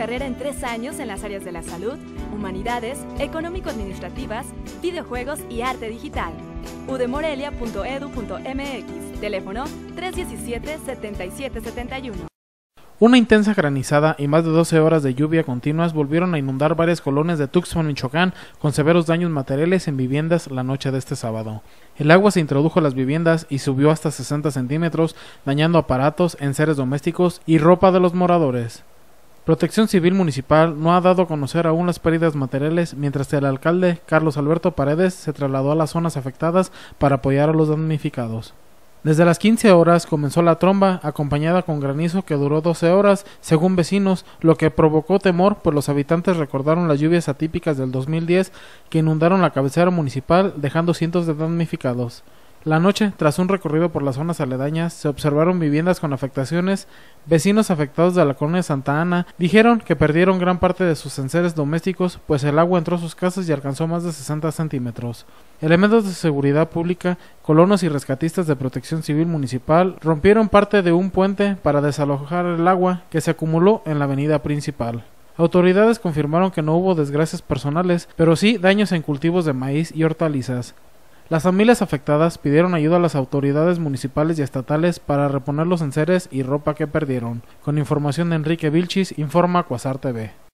Carrera en tres años en las áreas de la salud, humanidades, económico-administrativas, videojuegos y arte digital. udemorelia.edu.mx Teléfono 317-7771. Una intensa granizada y más de 12 horas de lluvia continuas volvieron a inundar varias colonias de Tuxpan, Michoacán, con severos daños materiales en viviendas la noche de este sábado. El agua se introdujo a las viviendas y subió hasta 60 centímetros, dañando aparatos, enseres domésticos y ropa de los moradores. Protección Civil Municipal no ha dado a conocer aún las pérdidas materiales, mientras que el alcalde Carlos Alberto Paredes se trasladó a las zonas afectadas para apoyar a los damnificados. Desde las 15 horas comenzó la tromba, acompañada con granizo que duró 12 horas, según vecinos, lo que provocó temor, pues los habitantes recordaron las lluvias atípicas del 2010 que inundaron la cabecera municipal, dejando cientos de damnificados. La noche, tras un recorrido por las zonas aledañas, se observaron viviendas con afectaciones. Vecinos afectados de la colonia Santa Ana dijeron que perdieron gran parte de sus enseres domésticos, pues el agua entró a sus casas y alcanzó más de 60 centímetros. Elementos de seguridad pública, colonos y rescatistas de protección civil municipal rompieron parte de un puente para desalojar el agua que se acumuló en la avenida principal. Autoridades confirmaron que no hubo desgracias personales, pero sí daños en cultivos de maíz y hortalizas. Las familias afectadas pidieron ayuda a las autoridades municipales y estatales para reponer los enseres y ropa que perdieron. Con información de Enrique Vilchis, informa Cuasar TV.